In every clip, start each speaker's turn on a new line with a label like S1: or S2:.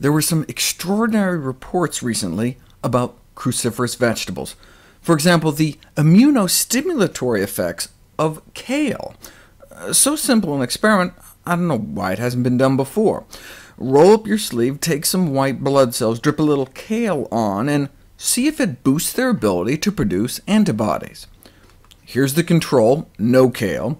S1: there were some extraordinary reports recently about cruciferous vegetables. For example, the immunostimulatory effects of kale. Uh, so simple an experiment, I don't know why it hasn't been done before. Roll up your sleeve, take some white blood cells, drip a little kale on, and see if it boosts their ability to produce antibodies. Here's the control, no kale,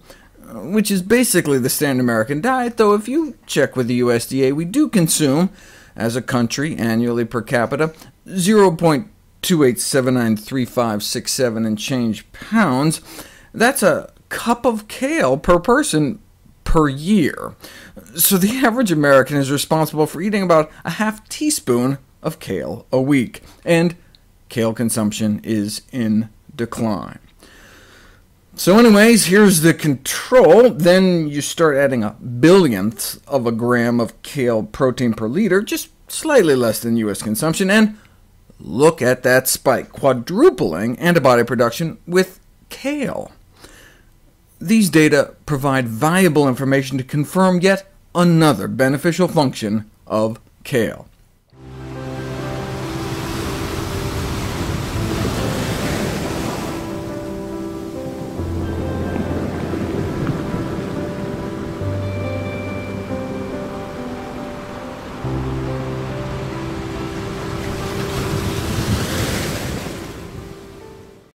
S1: which is basically the standard American diet, though if you check with the USDA, we do consume as a country annually per capita, 0.28793567 and change pounds. That's a cup of kale per person per year. So the average American is responsible for eating about a half teaspoon of kale a week, and kale consumption is in decline. So anyways, here's the control. Then you start adding a billionth of a gram of kale protein per liter, just slightly less than U.S. consumption, and look at that spike, quadrupling antibody production with kale. These data provide viable information to confirm yet another beneficial function of kale.